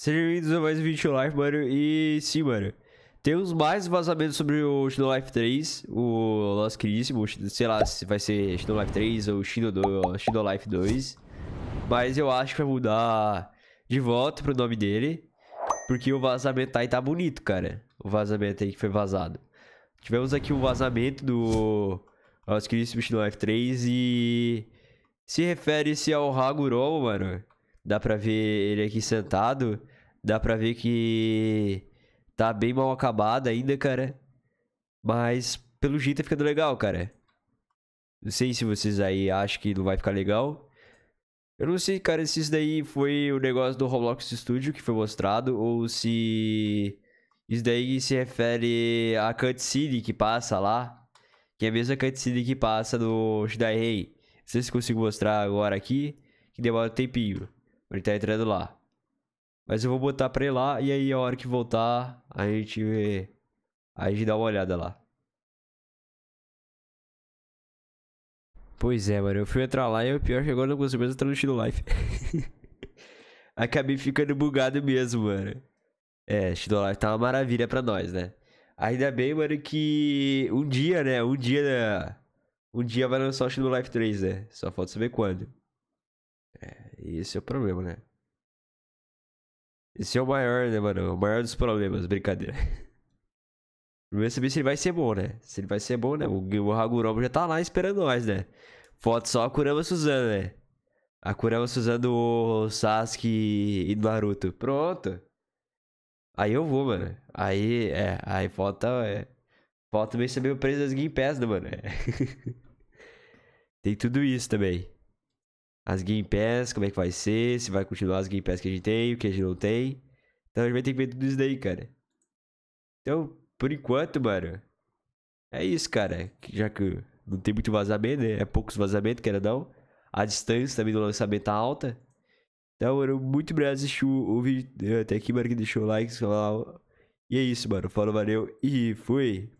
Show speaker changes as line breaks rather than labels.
Sejam bem-vindos a mais um vídeo do Life, mano. E sim, mano. Temos mais vazamentos sobre o Shino Life 3. O nosso queridíssimo, sei lá se vai ser Shino Life 3 ou Shino Life 2. Mas eu acho que vai mudar de volta pro nome dele. Porque o vazamento aí tá bonito, cara. O vazamento aí que foi vazado. Tivemos aqui um vazamento do nosso queridíssimo Shino Life 3 e. Se refere-se ao Hagurou, mano Dá pra ver ele aqui sentado. Dá pra ver que tá bem mal acabado ainda, cara. Mas pelo jeito tá ficando legal, cara. Não sei se vocês aí acham que não vai ficar legal. Eu não sei, cara, se isso daí foi o negócio do Roblox Studio que foi mostrado ou se isso daí se refere à cutscene que passa lá, que é a mesma cutscene que passa no Shidai Rei. Não sei se consigo mostrar agora aqui, que demora um tempinho. Ele tá entrando lá. Mas eu vou botar pra ele lá e aí a hora que voltar, a gente vê. A gente dá uma olhada lá. Pois é, mano. Eu fui entrar lá e o pior é que agora eu não consigo mais entrar no Shino Life. Acabei ficando bugado mesmo, mano. É, Shino Life tá uma maravilha pra nós, né? Ainda bem, mano, que um dia, né? Um dia. Né? Um dia vai lançar o Shino Life 3, né? Só falta saber quando. É, esse é o problema, né? Esse é o maior, né, mano? O maior dos problemas, brincadeira. Primeiro saber se ele vai ser bom, né? Se ele vai ser bom, né? O, o já tá lá esperando nós, né? Falta só a Kurama Suzana, né? A Kurama Suzana do Sasuke e do Naruto. Pronto. Aí eu vou, mano. Aí, é. Aí falta, é. Falta também saber o preço das Game Pass, né, mano? É. Tem tudo isso também as Game Pass, como é que vai ser, se vai continuar as Game Pass que a gente tem, o que a gente não tem. Então a gente vai ter que ver tudo isso daí, cara. Então, por enquanto, mano, é isso, cara. Já que não tem muito vazamento, né? É poucos vazamentos, quero não. A distância também do lançamento tá alta. Então, mano, muito obrigado por assistir o vídeo até aqui, mano, que deixou o like, E é isso, mano. Falou, valeu e fui!